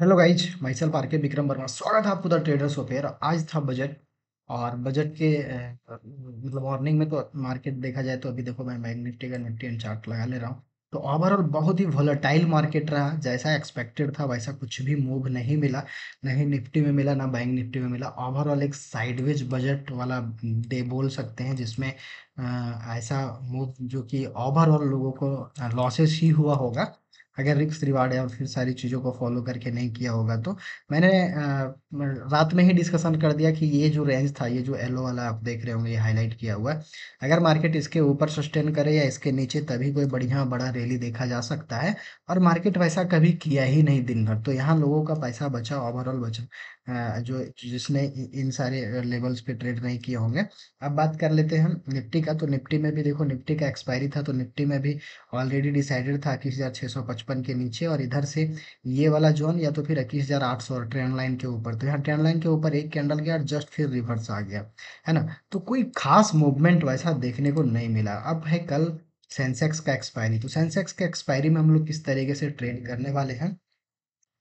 hello guys micelle पार्के विक्रम वर्मा स्वागत है आपको द ट्रेडर्स ओपेयर आज था बजट और बजट के मतलब मॉर्निंग में तो मार्केट देखा जाए तो अभी देखो मैं बैंक निफ्टी का निफ्टी एंड चार्ट लगा ले रहा हूँ तो ओवरऑल बहुत ही वोलाटाइल मार्केट रहा जैसा एक्सपेक्टेड था वैसा कुछ भी मूव नहीं मिला नहीं निफ्टी में मिला ना बैंक निफ्टी में मिला ओवरऑल एक साइडवेज बजट वाला डे बोल सकते हैं जिसमें आ, ऐसा मूव जो कि ओवरऑल लोगों को लॉसेस ही हुआ होगा अगर रिक्स रिवार्ड और फिर सारी चीज़ों को फॉलो करके नहीं किया होगा तो मैंने रात में ही डिस्कशन कर दिया कि ये जो रेंज था ये जो येलो वाला आप देख रहे होंगे ये हाईलाइट किया हुआ है अगर मार्केट इसके ऊपर सस्टेन करे या इसके नीचे तभी कोई बढ़िया बड़ा रैली देखा जा सकता है और मार्केट वैसा कभी किया ही नहीं दिन भर तो यहाँ लोगों का पैसा बचा ओवरऑल बचा जो जिसने इन सारे लेवल्स पे ट्रेड नहीं किए होंगे अब बात कर लेते हैं निफ्टी का तो निफ्टी में भी देखो निफ्टी का एक्सपायरी था तो निफ्टी में भी ऑलरेडी डिसाइडेड था कि हजार पचपन के नीचे और इधर से ये वाला जोन या तो फिर इक्कीस हज़ार आठ सौ ट्रेंड लाइन के ऊपर तो यहाँ ट्रेंड लाइन के ऊपर एक कैंडल गया और जस्ट फिर रिवर्स आ गया है ना तो कोई खास मूवमेंट वैसा देखने को नहीं मिला अब है कल सेंसेक्स का एक्सपायरी तो सेंसेक्स के एक्सपायरी में हम लोग किस तरीके से ट्रेड करने वाले हैं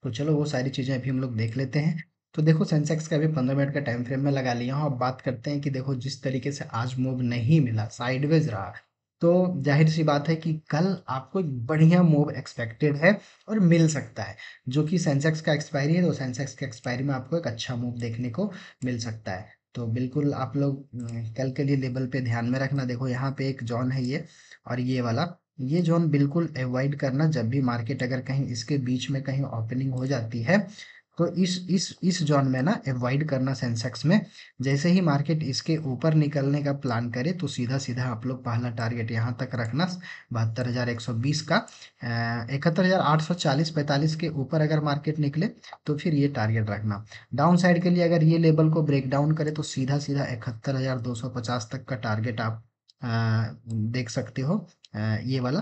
तो चलो वो सारी चीज़ें अभी हम लोग देख लेते हैं तो देखो सेंसेक्स का अभी पंद्रह मिनट का टाइम फ्रेम में लगा लिया हूँ अब बात करते हैं कि देखो जिस तरीके से आज मूव नहीं मिला साइडवेज रहा तो ज़ाहिर सी बात है कि कल आपको एक बढ़िया मूव एक्सपेक्टेड है और मिल सकता है जो कि सेंसेक्स का एक्सपायरी है तो सेंसेक्स के एक्सपायरी में आपको एक अच्छा मूव देखने को मिल सकता है तो बिल्कुल आप लोग कल के लिए लेवल पे ध्यान में रखना देखो यहाँ पे एक जॉन है ये और ये वाला ये जोन बिल्कुल अवॉइड करना जब भी मार्केट अगर कहीं इसके बीच में कहीं ओपनिंग हो जाती है तो इस इस इस जोन में ना अवॉइड करना सेंसेक्स में जैसे ही मार्केट इसके ऊपर निकलने का प्लान करे तो सीधा सीधा आप लोग पहला टारगेट यहाँ तक रखना बहत्तर हज़ार एक सौ बीस का इकहत्तर हज़ार आठ सौ चालीस पैंतालीस के ऊपर अगर मार्केट निकले तो फिर ये टारगेट रखना डाउन साइड के लिए अगर ये लेवल को ब्रेक डाउन करे तो सीधा सीधा इकहत्तर हज़ार दो सौ पचास तक का टारगेट आप देख सकते हो ये वाला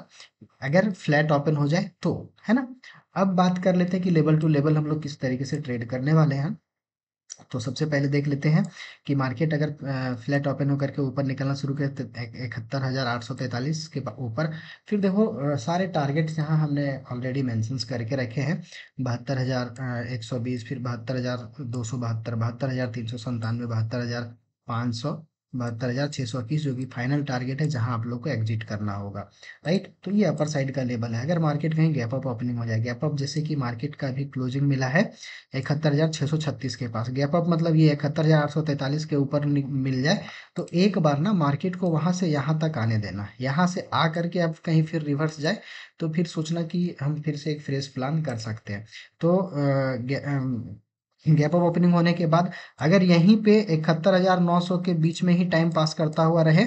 अगर फ्लैट ओपन हो जाए तो है ना अब बात कर लेते हैं कि लेवल टू लेवल हम लोग किस तरीके से ट्रेड करने वाले हैं तो सबसे पहले देख लेते हैं कि मार्केट अगर फ्लैट ओपन होकर के ऊपर निकलना शुरू किया तो इकहत्तर हज़ार आठ सौ तैंतालीस के ऊपर फिर देखो सारे टारगेट्स यहाँ हमने ऑलरेडी मैंशंस करके रखे हैं बहत्तर हज़ार एक सौ बीस फिर बहत्तर हज़ार दो सौ बहत्तर बहत्तर हज़ार तीन सौ संतानवे बहत्तर हज़ार पाँच सौ बहत्तर हज़ार छः सौ इक्कीस जो कि फाइनल टारगेट है जहां आप लोग को एग्जिट करना होगा राइट तो ये अपर साइड का लेवल है अगर मार्केट कहीं गैप अप ओपनिंग हो जाए गैप अप जैसे कि मार्केट का अभी क्लोजिंग मिला है इकहत्तर हज़ार छः सौ छत्तीस के पास गैप अप मतलब ये इकहत्तर हज़ार आठ सौ तैंतालीस के ऊपर मिल जाए तो एक बार ना मार्केट को वहाँ से यहाँ तक आने देना यहाँ से आ करके अब कहीं फिर रिवर्स जाए तो फिर सोचना कि हम फिर से एक फ्रेश प्लान कर सकते हैं तो गैप अप ओपनिंग होने के बाद अगर यहीं पे इकहत्तर हजार नौ सौ के बीच में ही टाइम पास करता हुआ रहे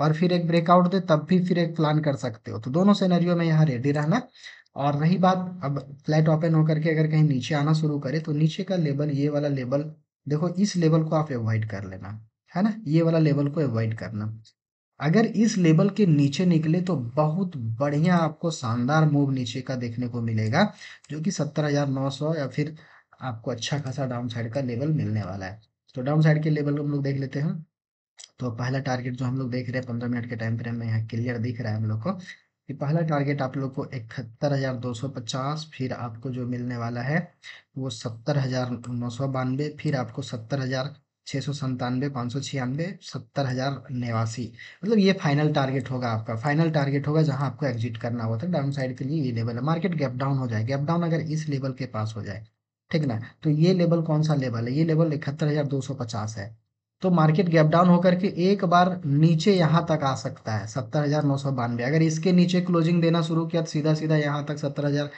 और फिर एक ब्रेकआउट दे तब भी फिर एक प्लान कर सकते हो तो दोनों सेनेरियो में यहाँ रेडी रहना और रही बात अब फ्लैट ओपन होकर के अगर कहीं नीचे आना शुरू करे तो नीचे का लेवल ये वाला लेवल देखो इस लेवल को आप एवॉइड कर लेना है ना ये वाला लेवल को एवॉइड करना अगर इस लेवल के नीचे निकले तो बहुत बढ़िया आपको शानदार मूव नीचे का देखने को मिलेगा जो कि सत्तर हजार नौ सौ या फिर आपको अच्छा खासा डाउन साइड का लेवल मिलने वाला है तो डाउन साइड के लेवल को हम लोग देख लेते हैं तो पहला टारगेट जो हम लोग देख रहे हैं पंद्रह मिनट के टाइम फ्रेम में यहाँ क्लियर दिख रहा है हम लोग को कि पहला टारगेट आप लोग को इकहत्तर हज़ार दो सौ पचास फिर आपको जो मिलने वाला है वो सत्तर हज़ार नौ सौ बानवे फिर आपको सत्तर हज़ार छः सौ संतानवे पाँच सौ छियानवे सत्तर हज़ार निवासी मतलब ये फाइनल टारगेट होगा आपका फाइनल टारगेट होगा जहां आपको एग्जिट करना होता है डाउन साइड के लिए ये लेवल है मार्केट गैप डाउन हो जाए गैप डाउन अगर इस लेवल के पास हो जाए ठीक ना तो ये लेवल कौन सा लेवल है ये लेवल इकहत्तर हजार दो सौ पचास है तो मार्केट गैप डाउन होकर के एक बार नीचे यहाँ तक आ सकता है सत्तर हजार नौ सौ बानवे अगर इसके नीचे क्लोजिंग देना शुरू किया तो सीधा सीधा यहाँ तक सत्तर हजार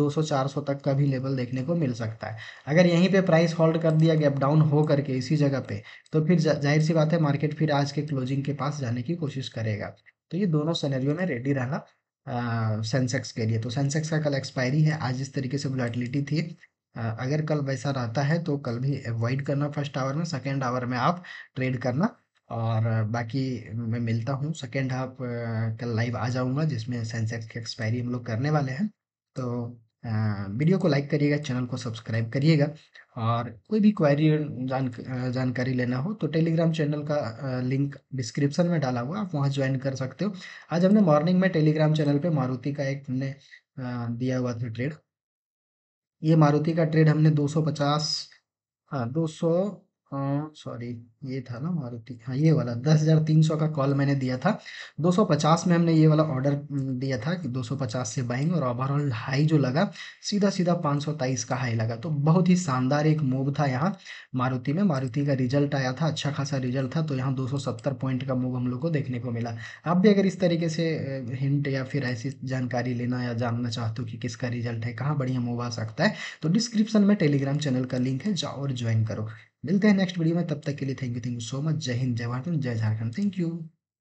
दो सौ चार सौ तक का भी लेवल देखने को मिल सकता है अगर यहीं पे प्राइस होल्ड कर दिया गैप डाउन हो करके इसी जगह पे तो फिर जाहिर सी बात है मार्केट फिर आज के क्लोजिंग के पास जाने की कोशिश करेगा तो ये दोनों सिनेरियो में रेडी रहना सेंसेक्स के लिए तो सेंसेक्स का कल एक्सपायरी है आज जिस तरीके से वोलेटिलिटी थी अगर कल वैसा रहता है तो कल भी अवॉइड करना फर्स्ट आवर में सेकेंड आवर में आप ट्रेड करना और बाकी मैं मिलता हूँ सेकेंड हाफ कल लाइव आ जाऊँगा जिसमें सेंसेक्स की एक्सपायरी हम लोग करने वाले हैं तो वीडियो को लाइक करिएगा चैनल को सब्सक्राइब करिएगा और कोई भी क्वारी जान जानकारी लेना हो तो टेलीग्राम चैनल का लिंक डिस्क्रिप्शन में डाला हुआ आप वहाँ ज्वाइन कर सकते हो आज हमने मॉर्निंग में टेलीग्राम चैनल पे मारुति का एक हमने दिया हुआ था ट्रेड ये मारुति का ट्रेड हमने 250 हाँ दो हाँ सॉरी ये था ना मारुति हाँ ये वाला दस हज़ार तीन सौ का कॉल मैंने दिया था दो सौ पचास में हमने ये वाला ऑर्डर दिया था कि दो सौ पचास से बाइंग और ओवरऑल हाई जो लगा सीधा सीधा पाँच सौ तेईस का हाई लगा तो बहुत ही शानदार एक मूव था यहाँ मारुति में मारुति का रिजल्ट आया था अच्छा खासा रिजल्ट था तो यहाँ दो सौ सत्तर पॉइंट का मूव हम लोग को देखने को मिला आप भी अगर इस तरीके से हिंट या फिर ऐसी जानकारी लेना या जानना चाहते हो कि किसका रिजल्ट है कहाँ बढ़िया मूव आ सकता है तो डिस्क्रिप्शन में टेलीग्राम चैनल का लिंक है जाओ और ज्वाइन करो मिलते हैं नेक्स्ट वीडियो में तब तक के लिए thank you thank you so much जय हिंद जय भारत जय झारखंड थैंक यू